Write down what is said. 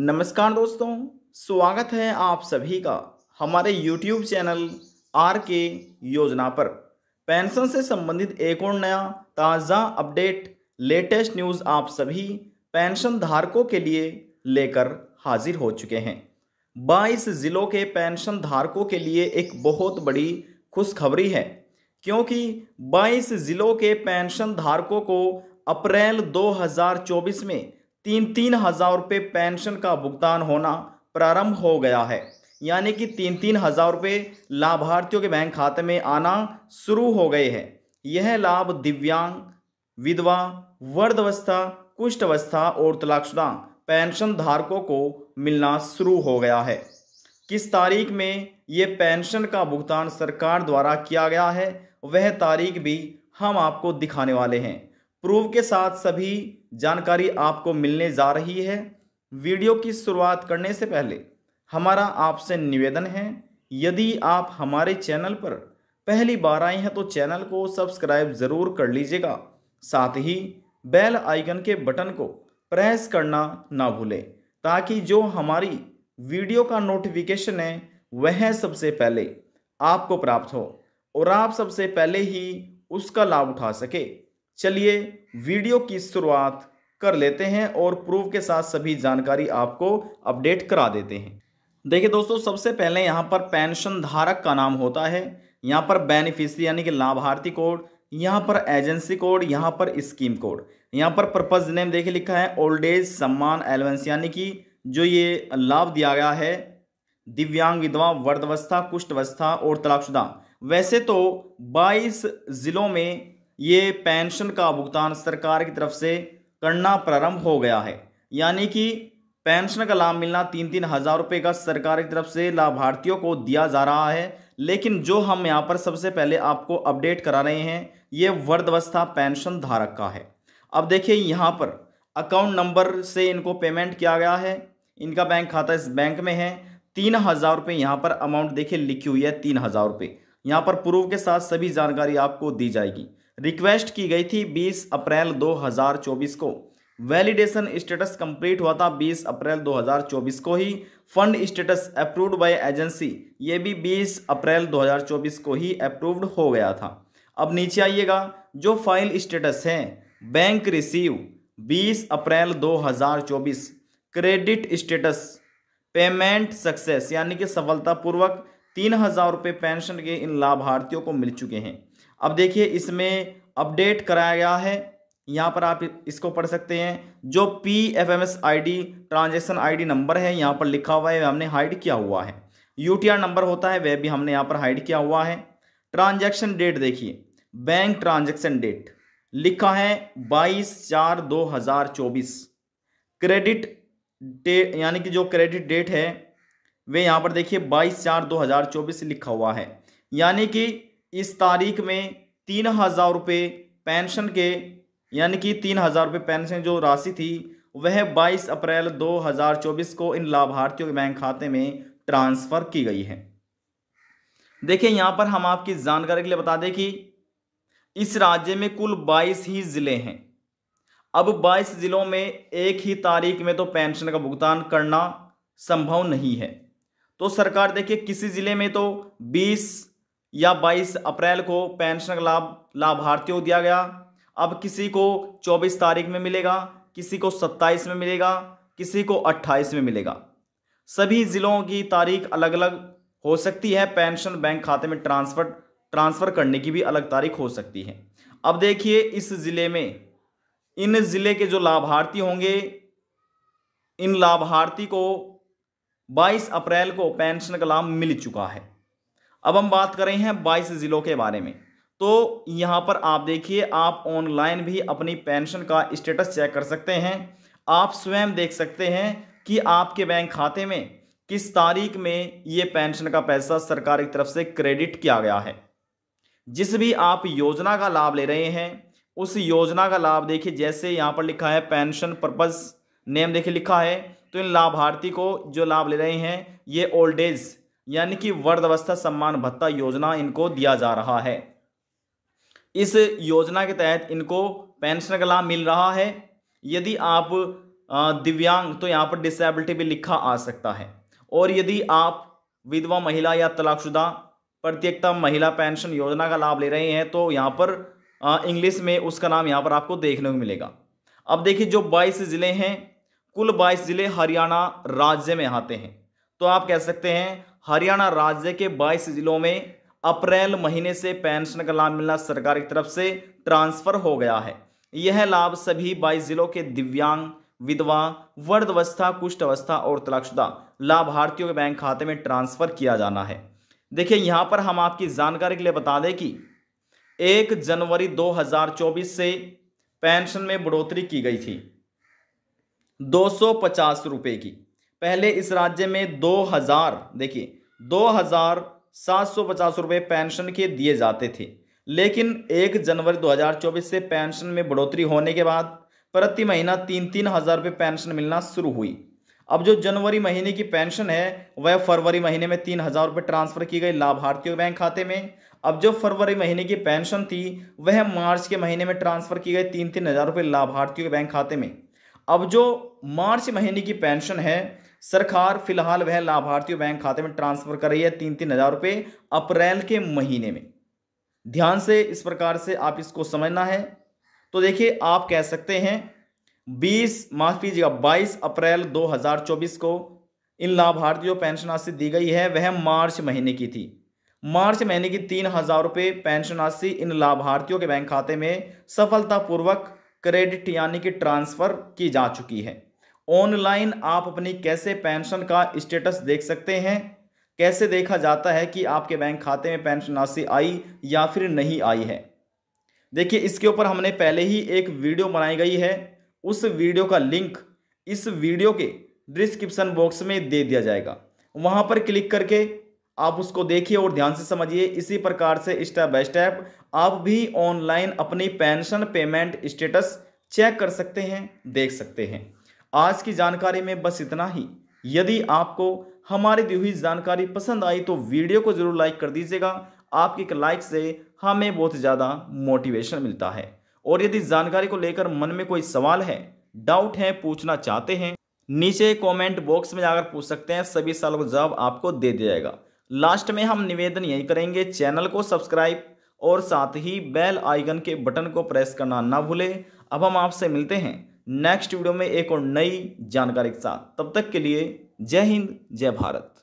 नमस्कार दोस्तों स्वागत है आप सभी का हमारे YouTube चैनल आर के योजना पर पेंशन से संबंधित एक और नया ताज़ा अपडेट लेटेस्ट न्यूज़ आप सभी पेंशन धारकों के लिए लेकर हाजिर हो चुके हैं 22 ज़िलों के पेंशन धारकों के लिए एक बहुत बड़ी खुशखबरी है क्योंकि 22 ज़िलों के पेंशन धारकों को अप्रैल 2024 में तीन तीन हज़ार रुपये पेंशन का भुगतान होना प्रारंभ हो गया है यानी कि तीन तीन हज़ार रुपये लाभार्थियों के बैंक खाते में आना शुरू हो गए हैं यह लाभ दिव्यांग विधवा वर्धवस्था कुष्ठ अवस्था और तलाकशुदा पेंशन धारकों को मिलना शुरू हो गया है किस तारीख में ये पेंशन का भुगतान सरकार द्वारा किया गया है वह तारीख भी हम आपको दिखाने वाले हैं प्रूफ के साथ सभी जानकारी आपको मिलने जा रही है वीडियो की शुरुआत करने से पहले हमारा आपसे निवेदन है यदि आप हमारे चैनल पर पहली बार आए हैं तो चैनल को सब्सक्राइब ज़रूर कर लीजिएगा साथ ही बेल आइकन के बटन को प्रेस करना ना भूलें ताकि जो हमारी वीडियो का नोटिफिकेशन है वह सबसे पहले आपको प्राप्त हो और आप सबसे पहले ही उसका लाभ उठा सके चलिए वीडियो की शुरुआत कर लेते हैं और प्रूफ के साथ सभी जानकारी आपको अपडेट करा देते हैं देखिए दोस्तों सबसे पहले यहाँ पर पेंशन धारक का नाम होता है यहाँ पर बेनिफिशरी यानी कि लाभार्थी कोड यहाँ पर एजेंसी कोड यहाँ पर स्कीम कोड यहाँ पर पर्पज नेम देखिए लिखा है ओल्ड एज सम्मान एलवेंस यानी कि जो ये लाभ दिया गया है दिव्यांग विधवा वर्धवस्था कुष्ठवस्था और तलाकशुदा वैसे तो 22 जिलों में ये पेंशन का भुगतान सरकार की तरफ से करना प्रारंभ हो गया है यानी कि पेंशन का लाभ मिलना तीन तीन हज़ार रुपये का सरकार की तरफ से लाभार्थियों को दिया जा रहा है लेकिन जो हम यहाँ पर सबसे पहले आपको अपडेट करा रहे हैं ये वर्धवस्था पेंशन धारक का है अब देखिए यहाँ पर अकाउंट नंबर से इनको पेमेंट किया गया है इनका बैंक खाता इस बैंक में है तीन हज़ार रुपये यहाँ पर अमाउंट देखिए लिखी हुई है तीन हज़ार रुपये यहाँ पर प्रूफ के साथ सभी जानकारी आपको दी जाएगी रिक्वेस्ट की गई थी 20 अप्रैल 2024 को वैलिडेशन स्टेटस कंप्लीट हुआ था 20 अप्रैल 2024 को ही fund status approved by agency ये भी 20 अप्रैल 2024 को ही अप्रूव्ड हो गया था अब नीचे आइएगा जो फाइल स्टेटस है बैंक रिसीव 20 अप्रैल 2024 क्रेडिट स्टेटस पेमेंट सक्सेस यानी कि सफलतापूर्वक तीन हज़ार रुपये पेंशन के इन लाभार्थियों को मिल चुके हैं अब देखिए इसमें अपडेट कराया गया है यहाँ पर आप इसको पढ़ सकते हैं जो P F M S I D transaction I D number है यहाँ पर लिखा हुआ है हमने हाइड किया हुआ है यू टी आर नंबर होता है वह भी हमने यहाँ पर हाइड किया हुआ है ट्रांजेक्शन डेट देखिए बैंक ट्रांजेक्शन डेट लिखा है बाईस चार दो हज़ार चौबीस क्रेडिट डेट यानी कि जो क्रेडिट डेट है वे यहाँ पर देखिए बाईस चार दो हज़ार चौबीस लिखा हुआ है यानी कि इस तारीख में तीन हज़ार रुपये पेंशन के यानी कि तीन हज़ार रुपये पेंशन जो राशि थी वह 22 अप्रैल 2024 को इन लाभार्थियों के बैंक खाते में ट्रांसफ़र की गई है देखिए यहाँ पर हम आपकी जानकारी के लिए बता दें कि इस राज्य में कुल 22 ही ज़िले हैं अब 22 ज़िलों में एक ही तारीख में तो पेंशन का भुगतान करना संभव नहीं है तो सरकार देखिए किसी ज़िले में तो बीस या 22 अप्रैल को पेंशन का लाभ लाभार्थियों को दिया गया अब किसी को 24 तारीख में मिलेगा किसी को 27 में मिलेगा किसी को 28 में मिलेगा सभी ज़िलों की तारीख अलग अलग हो सकती है पेंशन बैंक खाते में ट्रांसफ़र ट्रांसफ़र करने की भी अलग तारीख हो सकती है अब देखिए इस ज़िले में इन ज़िले के जो लाभार्थी होंगे इन लाभार्थी को 22 अप्रैल को पेंशन का लाभ मिल चुका है अब हम बात कर रहे हैं बाईस ज़िलों के बारे में तो यहाँ पर आप देखिए आप ऑनलाइन भी अपनी पेंशन का स्टेटस चेक कर सकते हैं आप स्वयं देख सकते हैं कि आपके बैंक खाते में किस तारीख में ये पेंशन का पैसा सरकार की तरफ से क्रेडिट किया गया है जिस भी आप योजना का लाभ ले रहे हैं उस योजना का लाभ देखिए जैसे यहाँ पर लिखा है पेंशन पर्पज़ नेम देखिए लिखा है तो इन लाभार्थी को जो लाभ ले रहे हैं ये ओल्ड एज यानी कि वर्धावस्था सम्मान भत्ता योजना इनको दिया जा रहा है इस योजना के तहत इनको पेंशन का लाभ मिल रहा है यदि आप दिव्यांग तो यहाँ पर डिसेबिलिटी भी लिखा आ सकता है और यदि आप विधवा महिला या तलाकशुदा प्रत्येकता महिला पेंशन योजना का लाभ ले रहे हैं तो यहाँ पर इंग्लिश में उसका नाम यहाँ पर आपको देखने को मिलेगा अब देखिए जो 22 ज़िले हैं कुल 22 ज़िले हरियाणा राज्य में आते हैं तो आप कह सकते हैं हरियाणा राज्य के 22 जिलों में अप्रैल महीने से पेंशन का लाभ मिलना सरकार की तरफ से ट्रांसफर हो गया है यह लाभ सभी 22 जिलों के दिव्यांग विधवा वर्धवस्था कुष्ठ अवस्था और तलाकशुदा लाभार्थियों के बैंक खाते में ट्रांसफर किया जाना है देखिए यहाँ पर हम आपकी जानकारी के लिए बता दें कि एक जनवरी 2024 से पेंशन में बढ़ोतरी की गई थी दो सौ पचास की पहले इस राज्य में दो हजार देखिए दो हजार सात सौ पचास रुपये पेंशन के दिए जाते थे लेकिन एक जनवरी 2024 से पेंशन में बढ़ोतरी होने के बाद प्रति महीना तीन तीन हजार रुपये पेंशन मिलना शुरू हुई अब जो जनवरी महीने की पेंशन है वह फरवरी महीने में तीन हजार रुपये ट्रांसफर की गई लाभार्थियों बैंक खाते में अब जो फरवरी महीने की पेंशन थी वह मार्च के महीने में ट्रांसफर की गई तीन तीन हजार रुपये लाभार्थियों के बैंक खाते में अब जो मार्च महीने की पेंशन है सरकार फिलहाल वह लाभार्थियों बैंक खाते में ट्रांसफर कर रही है तीन तीन हजार रुपये अप्रैल के महीने में ध्यान से इस प्रकार से आप इसको समझना है तो देखिए आप कह सकते हैं 20 माफ कीजिएगा 22 अप्रैल 2024 को इन लाभार्थियों पेंशन राशि दी गई है वह मार्च महीने की थी मार्च महीने की तीन हजार रुपये पेंशन राशि इन लाभार्थियों के बैंक खाते में सफलतापूर्वक क्रेडिट यानी कि ट्रांसफर की जा चुकी है ऑनलाइन आप अपनी कैसे पेंशन का स्टेटस देख सकते हैं कैसे देखा जाता है कि आपके बैंक खाते में पेंशन राशि आई या फिर नहीं आई है देखिए इसके ऊपर हमने पहले ही एक वीडियो बनाई गई है उस वीडियो का लिंक इस वीडियो के डिस्क्रिप्शन बॉक्स में दे दिया जाएगा वहाँ पर क्लिक करके आप उसको देखिए और ध्यान से समझिए इसी प्रकार से स्टेप बाय स्टेप आप भी ऑनलाइन अपनी पेंशन पेमेंट स्टेटस चेक कर सकते हैं देख सकते हैं आज की जानकारी में बस इतना ही यदि आपको हमारी दी हुई जानकारी पसंद आई तो वीडियो को जरूर लाइक कर दीजिएगा आपकी एक लाइक से हमें बहुत ज़्यादा मोटिवेशन मिलता है और यदि जानकारी को लेकर मन में कोई सवाल है डाउट है पूछना चाहते हैं नीचे कमेंट बॉक्स में जाकर पूछ सकते हैं सभी सालों का जवाब आपको दे दिया जाएगा लास्ट में हम निवेदन यही करेंगे चैनल को सब्सक्राइब और साथ ही बेल आइकन के बटन को प्रेस करना ना भूलें अब हम आपसे मिलते हैं नेक्स्ट वीडियो में एक और नई जानकारी के साथ तब तक के लिए जय हिंद जय भारत